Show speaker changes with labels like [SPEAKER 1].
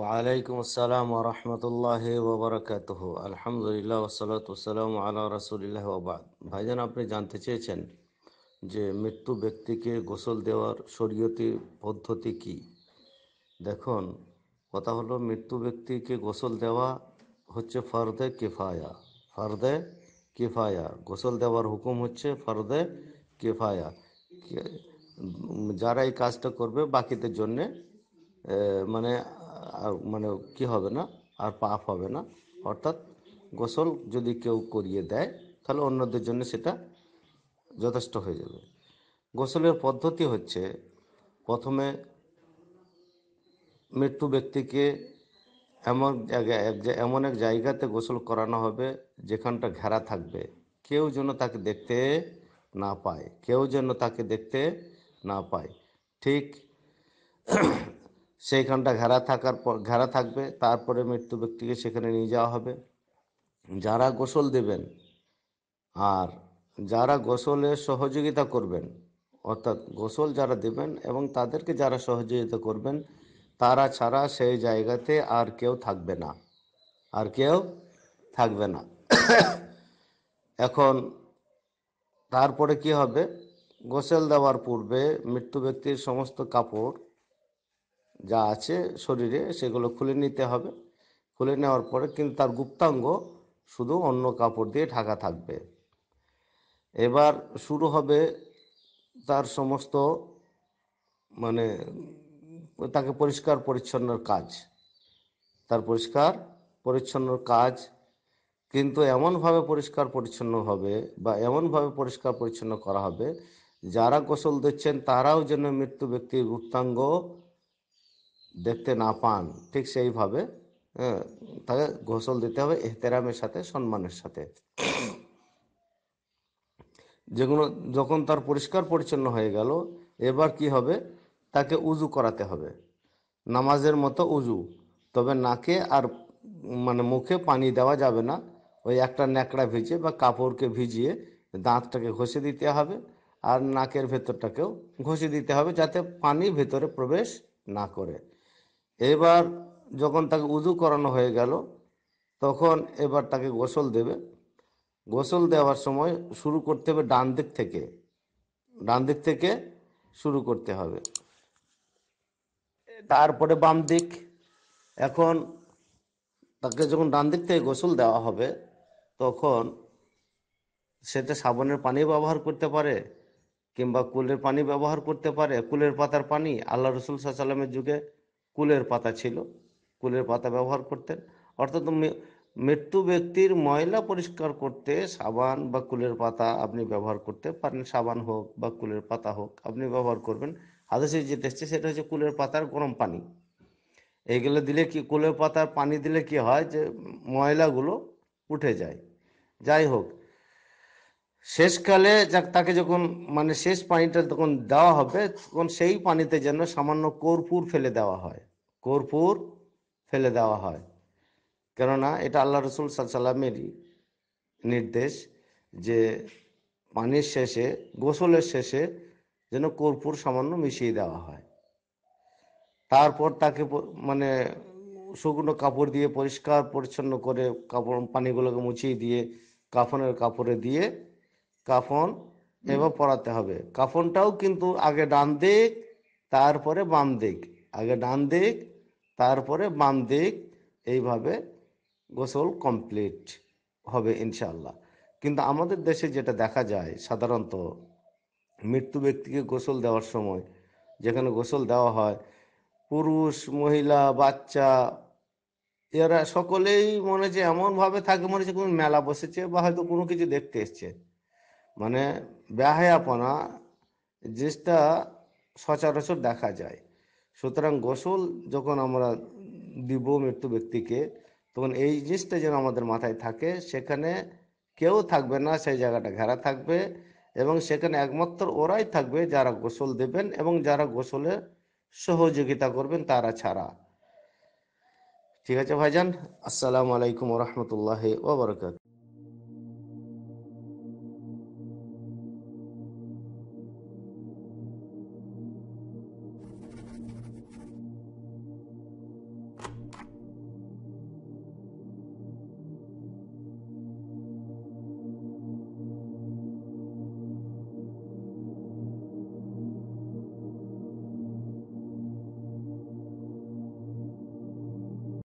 [SPEAKER 1] ওয়ালাইকুম আসসালাম রহমতুল্লাহ ওবরাকাত আলহামদুলিল্লাহ ওসালাত ওসালাম আল্লাহ রসুলিল্লাহ ওবাদ ভাইজান আপনি জানতে চেয়েছেন যে মৃত্যু ব্যক্তিকে গোসল দেওয়ার শরীয়তি পদ্ধতি কি দেখুন কথা হলো মৃত্যু ব্যক্তিকে গোসল দেওয়া হচ্ছে ফর্দে কিফায়া ফর্দে কিফায়া গোসল দেওয়ার হুকুম হচ্ছে ফর্দে কিফায়া যারা এই কাজটা করবে বাকিদের জন্যে মানে আর মানে কি হবে না আর পাপ হবে না অর্থাৎ গোসল যদি কেউ করিয়ে দেয় তাহলে অন্যদের জন্য সেটা যথেষ্ট হয়ে যাবে গোসলের পদ্ধতি হচ্ছে প্রথমে মৃত্যু ব্যক্তিকে এমন জায়গায় এমন এক জায়গাতে গোসল করানো হবে যেখানটা ঘেরা থাকবে কেউ যেন তাকে দেখতে না পায় কেউ যেন তাকে দেখতে না পায় ঠিক সেইখানটা ঘেরা থাকার পর ঘেরা থাকবে তারপরে মৃত্যু ব্যক্তিকে সেখানে নিয়ে যাওয়া হবে যারা গোসল দেবেন আর যারা গোসলে সহযোগিতা করবেন অর্থাৎ গোসল যারা দেবেন এবং তাদেরকে যারা সহযোগিতা করবেন তারা ছাড়া সেই জায়গাতে আর কেউ থাকবে না আর কেউ থাকবে না এখন তারপরে কি হবে গোসল দেওয়ার পূর্বে মৃত্যু ব্যক্তির সমস্ত কাপড় যা আছে শরীরে সেগুলো খুলে নিতে হবে খুলে নেওয়ার পরে কিন্তু তার গুপ্তাঙ্গ শুধু অন্য কাপড় দিয়ে ঢাকা থাকবে এবার শুরু হবে তার সমস্ত মানে তাকে পরিষ্কার পরিচ্ছন্নর কাজ তার পরিষ্কার পরিচ্ছন্নর কাজ কিন্তু এমনভাবে পরিষ্কার পরিচ্ছন্ন হবে বা এমনভাবে পরিষ্কার পরিচ্ছন্ন করা হবে যারা গোসল দিচ্ছেন তারাও যেন মৃত্যু ব্যক্তির গুপ্তাঙ্গ দেখতে না পান ঠিক সেইভাবে হ্যাঁ, তাকে গোসল দিতে হবে এহতেরামের সাথে সম্মানের সাথে যেগুলো যখন তার পরিষ্কার পরিচ্ছন্ন হয়ে গেল এবার কি হবে তাকে উজু করাতে হবে নামাজের মতো উজু তবে নাকে আর মানে মুখে পানি দেওয়া যাবে না ওই একটা ন্যাকড়া ভিজে বা কাপড়কে ভিজিয়ে দাঁতটাকে ঘষে দিতে হবে আর নাকের ভেতরটাকেও ঘষে দিতে হবে যাতে পানি ভেতরে প্রবেশ না করে এবার যখন তাকে উজু করানো হয়ে গেল তখন এবার তাকে গোসল দেবে গোসল দেওয়ার সময় শুরু করতে হবে ডান দিক থেকে ডান দিক থেকে শুরু করতে হবে তারপরে বাম দিক এখন তাকে যখন ডান দিক থেকে গোসল দেওয়া হবে তখন সেটা সাবনের পানি ব্যবহার করতে পারে কিংবা কুলের পানি ব্যবহার করতে পারে কুলের পাতার পানি আল্লাহ রসুল সাল্লামের যুগে কুলের পাতা ছিল কুলের পাতা ব্যবহার করতেন অর্থাৎ মৃত্যু ব্যক্তির ময়লা পরিষ্কার করতে সাবান বা কুলের পাতা আপনি ব্যবহার করতে পারেন সাবান হোক বা কুলের পাতা হোক আপনি ব্যবহার করবেন আদেশে যেটা এসছে সেটা হচ্ছে কুলের পাতার গরম পানি এইগুলো দিলে কি কুলের পাতার পানি দিলে কি হয় যে ময়লাগুলো উঠে যায় যাই হোক শেষকালে তাকে যখন মানে শেষ পানিটা তখন দেওয়া হবে তখন সেই পানিতে যেন সামান্য কর্পূর ফেলে দেওয়া হয় কর্পূর ফেলে দেওয়া হয় কেননা এটা আল্লাহ রসুল সাল্লামেরই নির্দেশ যে পানির শেষে গোসলের শেষে যেন কর্পূর সামান্য মিশিয়ে দেওয়া হয় তারপর তাকে মানে শুকনো কাপড় দিয়ে পরিষ্কার পরিচ্ছন্ন করে কাপড় পানিগুলোকে মুছিয়ে দিয়ে কাফনের কাপড়ে দিয়ে কাফন এবার পরাতে হবে কাফনটাও কিন্তু আগে ডান দিক তারপরে বাম দিক আগে ডান দিক তারপরে বাম দিক এইভাবে গোসল কমপ্লিট হবে ইনশাল্লাহ কিন্তু আমাদের দেশে যেটা দেখা যায় সাধারণত মৃত্যু ব্যক্তিকে গোসল দেওয়ার সময় যেখানে গোসল দেওয়া হয় পুরুষ মহিলা বাচ্চা এরা সকলেই মনে যে এমনভাবে থাকে মনে হচ্ছে কোনো মেলা বসেছে বা হয়তো কোনো কিছু দেখতে এসছে মানে ব্যাহায়াপনা জিনিসটা সচরাচর দেখা যায় সুতরাং গোসল যখন আমরা দিব মৃত্যু ব্যক্তিকে তখন এই জিনিসটা যেন আমাদের মাথায় থাকে সেখানে কেউ থাকবে না সেই জায়গাটা ঘেরা থাকবে এবং সেখানে একমাত্র ওরাই থাকবে যারা গোসল দেবেন এবং যারা গোসলে সহযোগিতা করবেন তারা ছাড়া ঠিক আছে ভাইজান আসসালামু আলাইকুম রহমতুল্লাহ ওবরাকাত